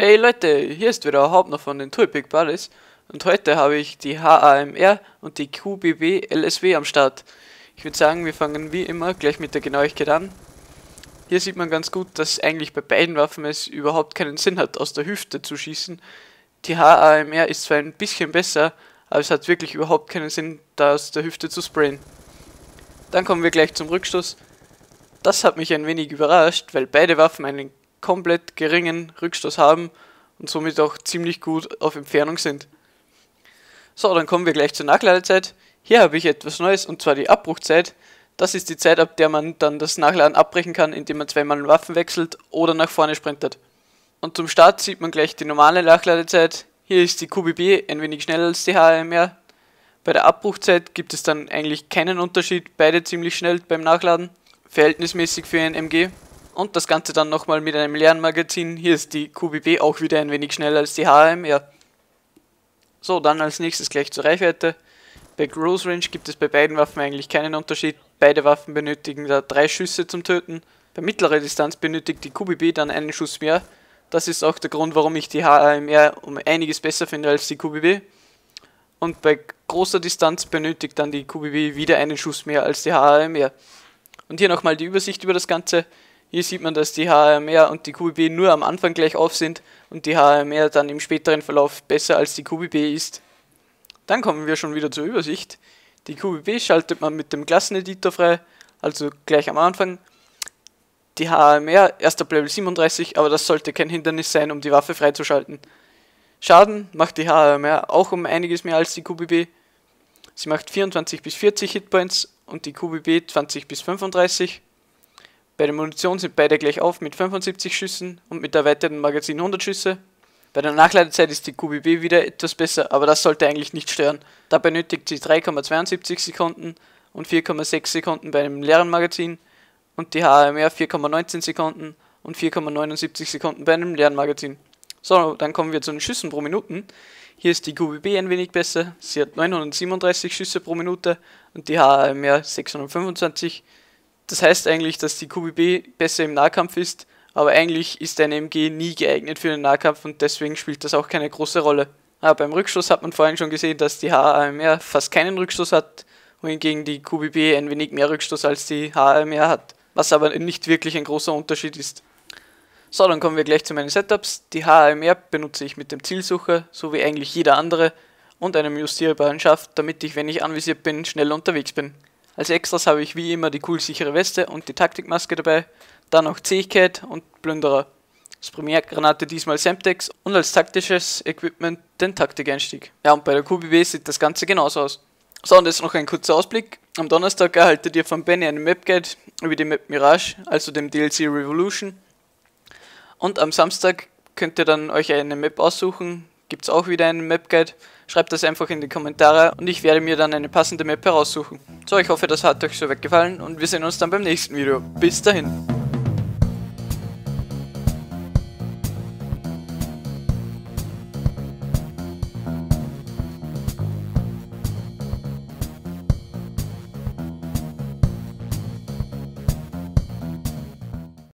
Hey Leute, hier ist wieder Hauptner von den Toolpick Buddies und heute habe ich die HAMR und die QBB LSW am Start. Ich würde sagen, wir fangen wie immer gleich mit der Genauigkeit an. Hier sieht man ganz gut, dass eigentlich bei beiden Waffen es überhaupt keinen Sinn hat, aus der Hüfte zu schießen. Die HAMR ist zwar ein bisschen besser, aber es hat wirklich überhaupt keinen Sinn, da aus der Hüfte zu sprayen. Dann kommen wir gleich zum Rückstoß. Das hat mich ein wenig überrascht, weil beide Waffen einen komplett geringen Rückstoß haben und somit auch ziemlich gut auf Entfernung sind. So, dann kommen wir gleich zur Nachladezeit. Hier habe ich etwas Neues und zwar die Abbruchzeit. Das ist die Zeit, ab der man dann das Nachladen abbrechen kann, indem man zweimal Waffen wechselt oder nach vorne sprintet. Und zum Start sieht man gleich die normale Nachladezeit. Hier ist die QBB ein wenig schneller als die HMR. Bei der Abbruchzeit gibt es dann eigentlich keinen Unterschied, beide ziemlich schnell beim Nachladen. Verhältnismäßig für ein MG und das Ganze dann nochmal mit einem Lernmagazin. Hier ist die QBB auch wieder ein wenig schneller als die HM, ja. So, dann als nächstes gleich zur Reichweite. Bei Gross Range gibt es bei beiden Waffen eigentlich keinen Unterschied. Beide Waffen benötigen da drei Schüsse zum Töten. Bei mittlerer Distanz benötigt die QBB dann einen Schuss mehr. Das ist auch der Grund, warum ich die HAMR um einiges besser finde als die QBB. Und bei großer Distanz benötigt dann die QBB wieder einen Schuss mehr als die HAMR. Und hier nochmal die Übersicht über das Ganze. Hier sieht man, dass die HMR und die QBB nur am Anfang gleich auf sind und die HMR dann im späteren Verlauf besser als die QBB ist. Dann kommen wir schon wieder zur Übersicht. Die QBB schaltet man mit dem Klasseneditor frei, also gleich am Anfang. Die HMR erst ab Level 37, aber das sollte kein Hindernis sein, um die Waffe freizuschalten. Schaden macht die HMR auch um einiges mehr als die QBB. Sie macht 24 bis 40 Hitpoints und die QBB 20 bis 35. Bei der Munition sind beide gleich auf mit 75 Schüssen und mit der erweiterten Magazin 100 Schüsse. Bei der Nachladezeit ist die QBB wieder etwas besser, aber das sollte eigentlich nicht stören. Da benötigt sie 3,72 Sekunden und 4,6 Sekunden bei einem leeren Magazin und die HMR 4,19 Sekunden und 4,79 Sekunden bei einem leeren Magazin. So, dann kommen wir zu den Schüssen pro Minuten. Hier ist die QBB ein wenig besser. Sie hat 937 Schüsse pro Minute und die HMR 625 das heißt eigentlich, dass die QBB besser im Nahkampf ist, aber eigentlich ist ein MG nie geeignet für den Nahkampf und deswegen spielt das auch keine große Rolle. Aber ah, beim Rückstoß hat man vorhin schon gesehen, dass die HAMR fast keinen Rückstoß hat, wohingegen die QBB ein wenig mehr Rückstoß als die HAMR hat, was aber nicht wirklich ein großer Unterschied ist. So, dann kommen wir gleich zu meinen Setups. Die HAMR benutze ich mit dem Zielsucher, so wie eigentlich jeder andere, und einem justierbaren Schaft, damit ich, wenn ich anvisiert bin, schnell unterwegs bin. Als Extras habe ich wie immer die cool sichere Weste und die Taktikmaske dabei, dann noch Zähigkeit und Plünderer. Als Primärgranate diesmal Semtex und als taktisches Equipment den Taktikeinstieg. Ja, und bei der QBW sieht das Ganze genauso aus. So, und jetzt noch ein kurzer Ausblick. Am Donnerstag erhaltet ihr von Benny einen Mapguide über die Map Mirage, also dem DLC Revolution. Und am Samstag könnt ihr dann euch eine Map aussuchen, gibt es auch wieder einen Map-Guide. Schreibt das einfach in die Kommentare und ich werde mir dann eine passende Map heraussuchen. So, ich hoffe, das hat euch so weit gefallen und wir sehen uns dann beim nächsten Video. Bis dahin.